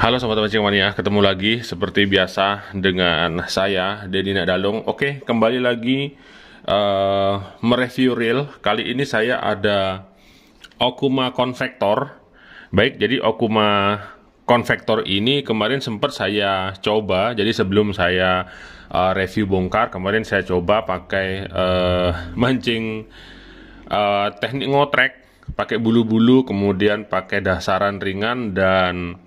Halo sobat mancing mania, ketemu lagi seperti biasa dengan saya Dedina Dalung. Oke, kembali lagi uh, mereview reel. Kali ini saya ada Okuma Convector. Baik, jadi Okuma Convector ini kemarin sempat saya coba. Jadi sebelum saya uh, review bongkar, kemarin saya coba pakai uh, mancing uh, teknik ngotrek, pakai bulu-bulu, kemudian pakai dasaran ringan dan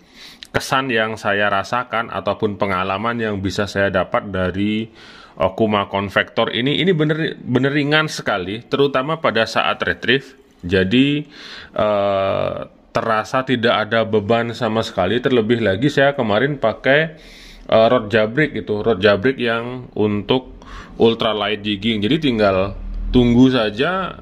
kesan yang saya rasakan ataupun pengalaman yang bisa saya dapat dari Okuma eh, Convector ini ini bener bener ringan sekali terutama pada saat retrieve jadi eh, terasa tidak ada beban sama sekali terlebih lagi saya kemarin pakai eh, rod jabrik itu rod jabrik yang untuk ultralight jigging jadi tinggal tunggu saja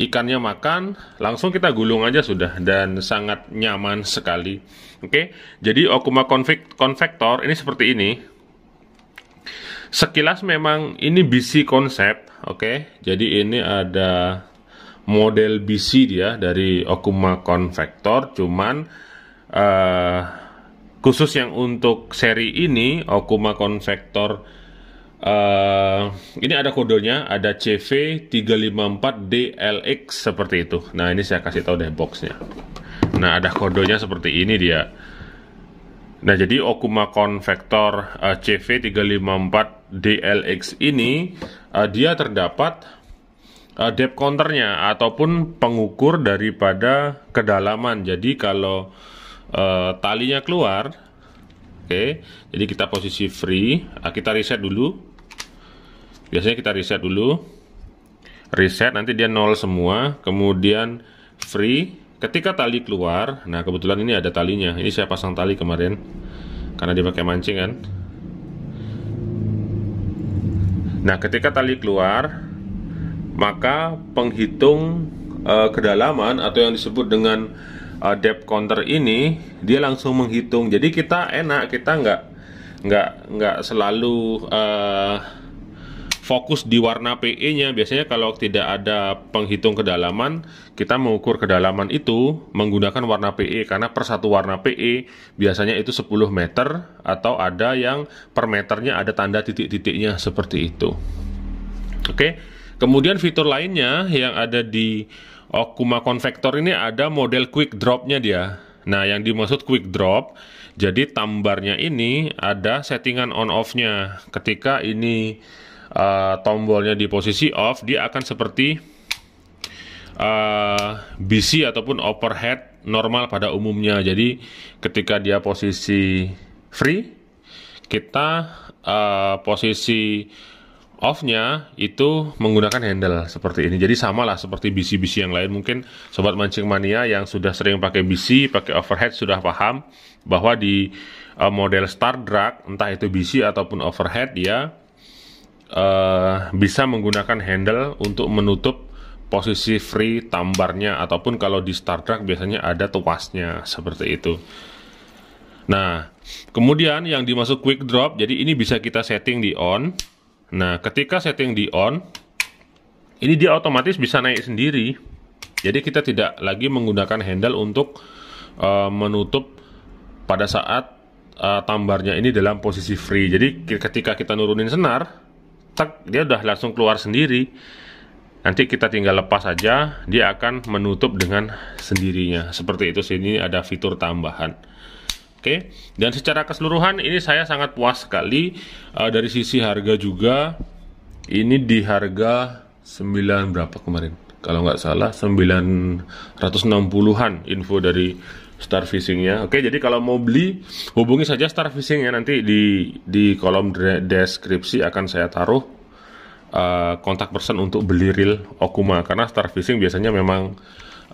ikannya makan, langsung kita gulung aja sudah dan sangat nyaman sekali. Oke. Okay? Jadi okuma konvektor ini seperti ini. Sekilas memang ini bisi konsep, oke. Okay? Jadi ini ada model bisi dia dari okuma konvektor cuman uh, khusus yang untuk seri ini okuma konvektor Eh, ini ada kodenya, ada CV354DLX seperti itu. Nah, ini saya kasih tahu deh boxnya. Nah, ada kodenya seperti ini dia. Nah, jadi Okuma Convector uh, eh, CV354DLX ini uh, dia terdapat uh, depth counternya ataupun pengukur daripada kedalaman. Jadi kalau uh, talinya keluar, oke, okay, jadi kita posisi free, ah, kita reset dulu biasanya kita reset dulu reset nanti dia nol semua kemudian free ketika tali keluar nah kebetulan ini ada talinya ini saya pasang tali kemarin karena dipakai mancing kan nah ketika tali keluar maka penghitung uh, kedalaman atau yang disebut dengan uh, depth counter ini dia langsung menghitung jadi kita enak kita nggak nggak nggak selalu uh, fokus di warna PE-nya. Biasanya kalau tidak ada penghitung kedalaman, kita mengukur kedalaman itu menggunakan warna PE karena per satu warna PE biasanya itu 10 meter atau ada yang per meternya ada tanda titik-titiknya seperti itu. Oke. Kemudian fitur lainnya yang ada di Okuma Convector ini ada model quick drop-nya dia. Nah, yang dimaksud quick drop, jadi tambarnya ini ada settingan on off-nya. Ketika ini Eh, tombolnya di posisi off dia akan seperti uh, eh, BC ataupun overhead normal pada umumnya jadi ketika dia posisi free kita uh, posisi off-nya itu menggunakan handle seperti ini jadi sama lah seperti BC-BC yang lain mungkin sobat mancing mania yang sudah sering pakai BC pakai overhead sudah paham bahwa di uh, model star drag entah itu BC ataupun overhead ya uh, bisa menggunakan handle untuk menutup posisi free tambarnya ataupun kalau di Star Trek biasanya ada tuasnya seperti itu. Nah, kemudian yang dimasuk quick drop, jadi ini bisa kita setting di on. Nah, ketika setting di on, ini dia otomatis bisa naik sendiri. Jadi kita tidak lagi menggunakan handle untuk uh, menutup pada saat uh, tambarnya ini dalam posisi free. Jadi ketika kita nurunin senar, tek, dia udah langsung keluar sendiri. Nanti kita tinggal lepas aja, dia akan menutup dengan sendirinya. Seperti itu, sini ada fitur tambahan. Oke, dan secara keseluruhan ini saya sangat puas sekali uh, dari sisi harga juga. Ini di harga 9 berapa kemarin? Kalau nggak salah 960-an info dari star fishingnya oke jadi kalau mau beli hubungi saja star fishing ya nanti di di kolom deskripsi akan saya taruh uh, kontak person untuk beli reel okuma karena star fishing biasanya memang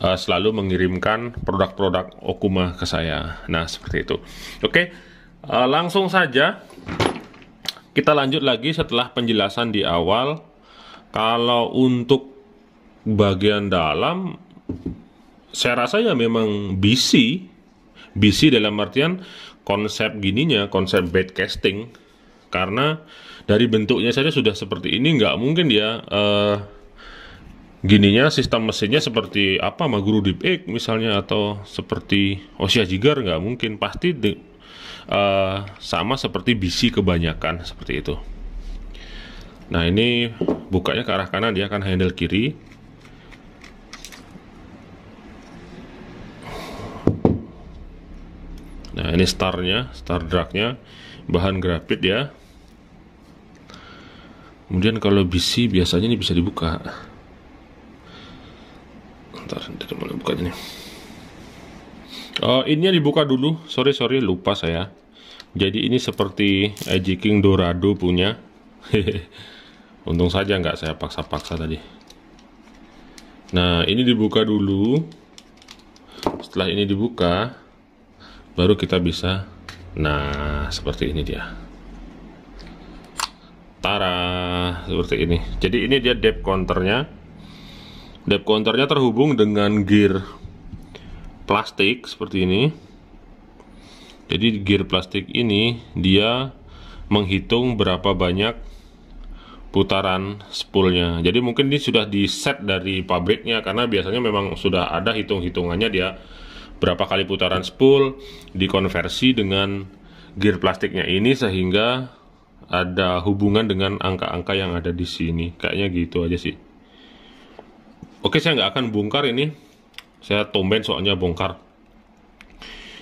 uh, selalu mengirimkan produk-produk okuma ke saya nah seperti itu oke uh, langsung saja kita lanjut lagi setelah penjelasan di awal kalau untuk bagian dalam saya rasa ya memang BC, BC dalam artian konsep gininya konsep bad casting, karena dari bentuknya saja sudah seperti ini nggak mungkin dia uh, gininya sistem mesinnya seperti apa Maguru Deep Egg misalnya atau seperti Osia Jigar nggak mungkin pasti de, uh, sama seperti BC kebanyakan seperti itu nah ini bukanya ke arah kanan dia akan handle kiri ini starnya star dragnya bahan grafit ya kemudian kalau BC biasanya ini bisa dibuka ntar dari mana bukanya nih oh ini dibuka dulu sorry sorry lupa saya jadi ini seperti IG King Dorado punya untung saja nggak saya paksa-paksa tadi nah ini dibuka dulu setelah ini dibuka baru kita bisa nah seperti ini dia tara seperti ini jadi ini dia depth counternya depth counternya terhubung dengan gear plastik seperti ini jadi gear plastik ini dia menghitung berapa banyak putaran spoolnya jadi mungkin ini sudah di set dari pabriknya karena biasanya memang sudah ada hitung-hitungannya dia berapa kali putaran spool dikonversi dengan gear plastiknya ini sehingga ada hubungan dengan angka-angka yang ada di sini kayaknya gitu aja sih oke saya nggak akan bongkar ini saya tomben soalnya bongkar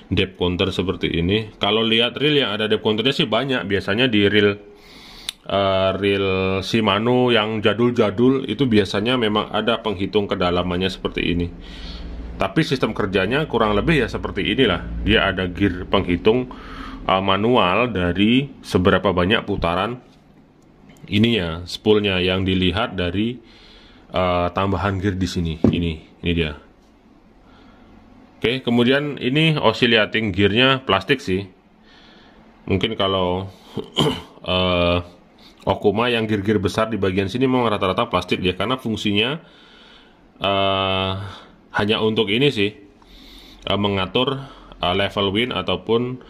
depth counter seperti ini kalau lihat reel yang ada depth counternya sih banyak biasanya di reel uh, reel Shimano yang jadul-jadul itu biasanya memang ada penghitung kedalamannya seperti ini tapi sistem kerjanya kurang lebih ya seperti inilah dia ada gear penghitung uh, manual dari seberapa banyak putaran ini ya spoolnya yang dilihat dari uh, tambahan gear di sini ini ini dia oke kemudian ini oscillating gearnya plastik sih mungkin kalau uh, Okuma yang gear-gear besar di bagian sini memang rata-rata plastik ya karena fungsinya uh, hanya untuk ini sih uh, mengatur uh, level win ataupun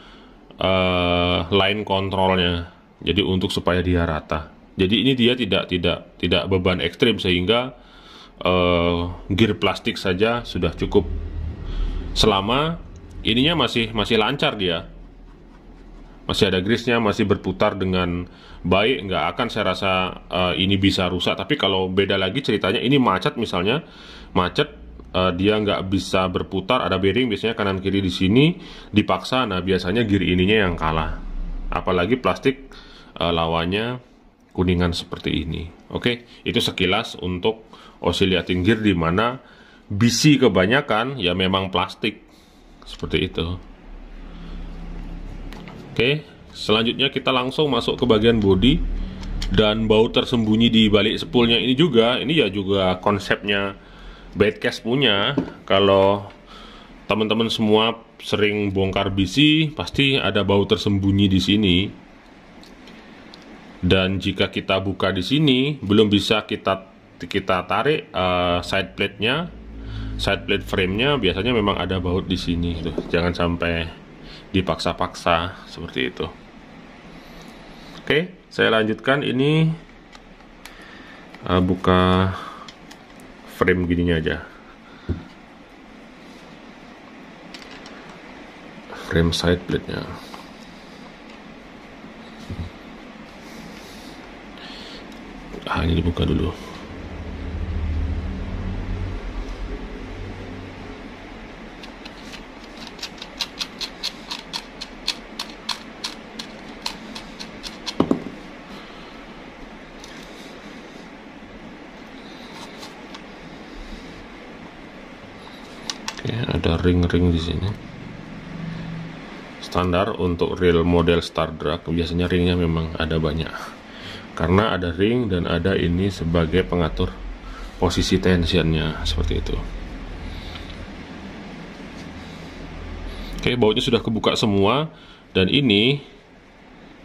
uh, line kontrolnya. Jadi untuk supaya dia rata. Jadi ini dia tidak tidak tidak beban ekstrim sehingga uh, gear plastik saja sudah cukup selama ininya masih masih lancar dia masih ada grisnya masih berputar dengan baik nggak akan saya rasa uh, ini bisa rusak tapi kalau beda lagi ceritanya ini macet misalnya macet uh, dia nggak bisa berputar ada bearing biasanya kanan kiri di sini dipaksa nah biasanya gear ininya yang kalah apalagi plastik uh, lawannya kuningan seperti ini oke okay? itu sekilas untuk oscillating gear di mana bisi kebanyakan ya memang plastik seperti itu oke okay? selanjutnya kita langsung masuk ke bagian body dan baut tersembunyi di balik sepulnya ini juga ini ya juga konsepnya Bedcast punya kalau teman-teman semua sering bongkar bisi pasti ada bau tersembunyi di sini dan jika kita buka di sini belum bisa kita kita tarik uh, side plate nya side plate frame nya biasanya memang ada baut di sini tuh gitu. jangan sampai dipaksa-paksa seperti itu oke saya lanjutkan ini uh, buka frame gininya aja frame side plate nya ah ini dibuka dulu ada ring-ring di sini standar untuk real model Star Drag biasanya ringnya memang ada banyak karena ada ring dan ada ini sebagai pengatur posisi tensionnya seperti itu oke bautnya sudah kebuka semua dan ini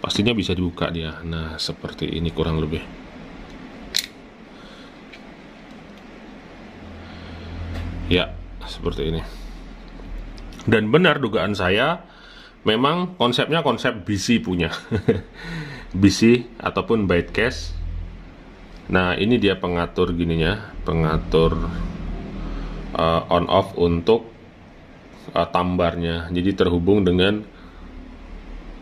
pastinya bisa dibuka dia nah seperti ini kurang lebih ya seperti ini dan benar dugaan saya, memang konsepnya konsep BC punya. BC ataupun byte cache. Nah, ini dia pengatur gininya, pengatur uh, on off untuk uh, tambarnya. Jadi terhubung dengan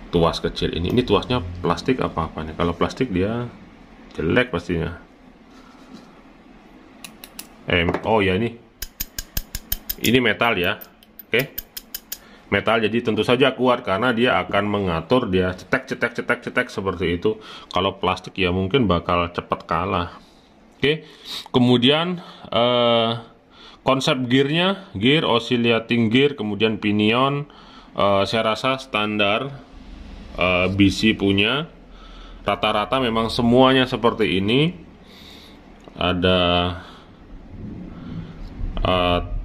tuas kecil ini. Ini tuasnya plastik apa apa nih? Kalau plastik dia jelek pastinya. Eh, oh ya ini. Ini metal ya. Oke. Okay metal jadi tentu saja kuat karena dia akan mengatur dia cetek cetek cetek cetek seperti itu kalau plastik ya mungkin bakal cepat kalah oke kemudian uh, konsep gearnya gear oscillating gear kemudian pinion uh, saya rasa standar uh, eh, BC punya rata-rata memang semuanya seperti ini ada uh,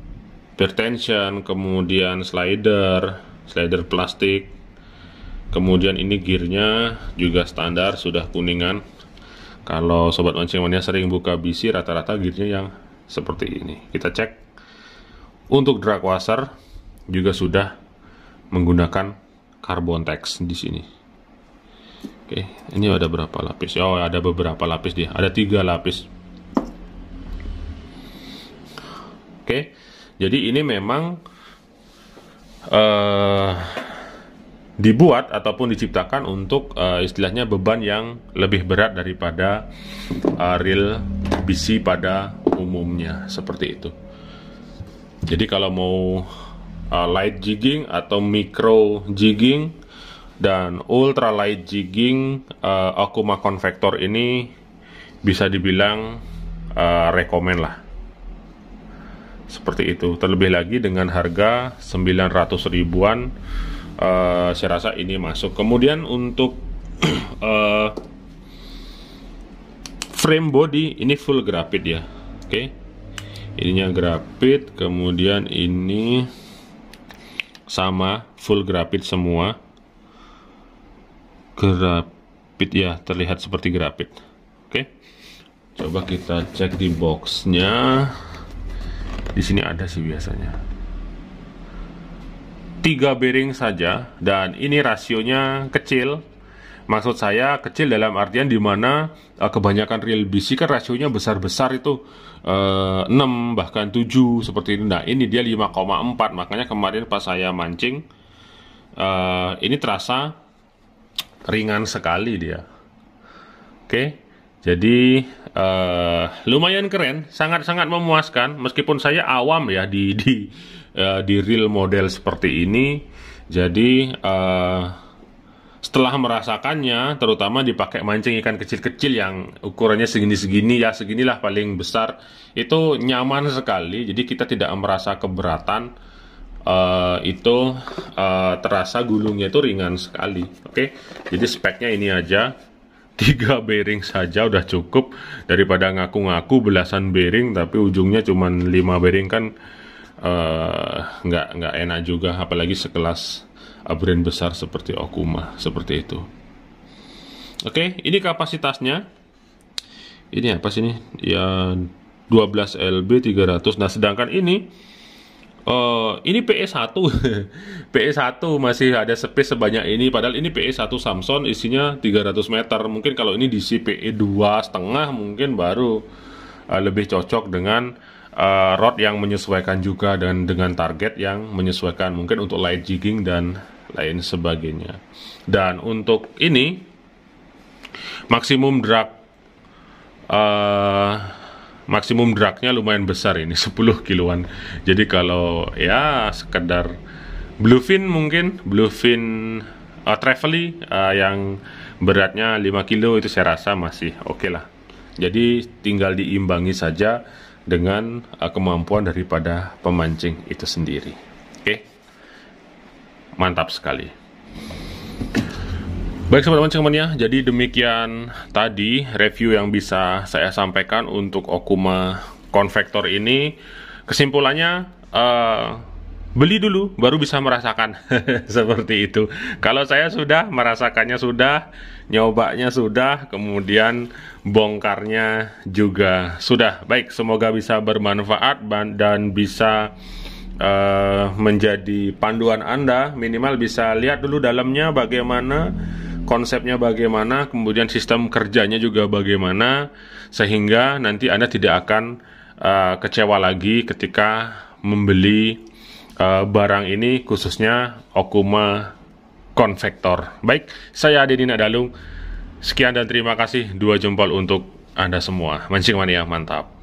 Pertension, kemudian slider, slider plastik. Kemudian ini gearnya juga standar sudah kuningan. Kalau sobat mancing mania sering buka BC rata-rata gearnya yang seperti ini. Kita cek untuk drag washer juga sudah menggunakan carbon tax di sini. Oke, ini ada berapa lapis? Ya, oh, ada beberapa lapis dia. Ada tiga lapis. Oke. Jadi ini memang uh, dibuat ataupun diciptakan untuk uh, istilahnya beban yang lebih berat daripada uh, real BC pada umumnya seperti itu. Jadi kalau mau uh, light jigging atau micro jigging dan ultra light jigging uh, Akuma Convector ini bisa dibilang uh, rekomen lah seperti itu. Terlebih lagi dengan harga 900 ribuan uh, saya rasa ini masuk. Kemudian untuk uh, frame body ini full grafit ya. Oke. Okay. Ininya grafit, kemudian ini sama full grafit semua. Grafit ya, terlihat seperti grafit. Oke. Coba kita cek di boxnya di sini ada sih biasanya tiga bearing saja dan ini rasionya kecil maksud saya kecil dalam artian dimana uh, eh, kebanyakan real BC kan rasionya besar-besar itu uh, eh, 6 bahkan 7 seperti ini nah ini dia 5,4 makanya kemarin pas saya mancing uh, ini terasa ringan sekali dia oke okay? Jadi uh, lumayan keren, sangat-sangat memuaskan meskipun saya awam ya di di uh, di real model seperti ini. Jadi uh, setelah merasakannya, terutama dipakai mancing ikan kecil-kecil yang ukurannya segini-segini ya seginilah paling besar, itu nyaman sekali. Jadi kita tidak merasa keberatan. Uh, itu uh, terasa gulungnya itu ringan sekali. Oke, okay? jadi speknya ini aja tiga bearing saja udah cukup daripada ngaku-ngaku belasan bearing tapi ujungnya cuma lima bearing kan eh, nggak uh, nggak enak juga apalagi sekelas brand besar seperti Okuma seperti itu oke okay, ini kapasitasnya ini apa sih ini ya 12 LB 300 nah sedangkan ini Uh, ini PE 1 PE 1 masih ada space sebanyak ini padahal ini PE 1 Samsung isinya 300 meter. Mungkin kalau ini diisi PE2 setengah mungkin baru uh, lebih cocok dengan uh, rod yang menyesuaikan juga dan dengan target yang menyesuaikan mungkin untuk light jigging dan lain sebagainya. Dan untuk ini maksimum drag uh, maksimum dragnya lumayan besar ini 10 kiloan jadi kalau ya sekedar bluefin mungkin bluefin uh, eh, travely uh, eh, yang beratnya 5 kilo itu saya rasa masih oke okay lah jadi tinggal diimbangi saja dengan uh, kemampuan daripada pemancing itu sendiri oke okay? mantap sekali Baik teman-teman mania. jadi demikian tadi review yang bisa saya sampaikan untuk Okuma Convector ini. Kesimpulannya, uh, beli dulu baru bisa merasakan seperti itu. Kalau saya sudah merasakannya sudah, nyobanya sudah, kemudian bongkarnya juga sudah. Baik, semoga bisa bermanfaat dan bisa uh, menjadi panduan Anda. Minimal bisa lihat dulu dalamnya bagaimana konsepnya bagaimana, kemudian sistem kerjanya juga bagaimana, sehingga nanti Anda tidak akan uh, kecewa lagi ketika membeli uh, barang ini, khususnya Okuma Konvektor. Baik, saya Adi Dalung. Sekian dan terima kasih. Dua jempol untuk Anda semua. Mancing mania, mantap.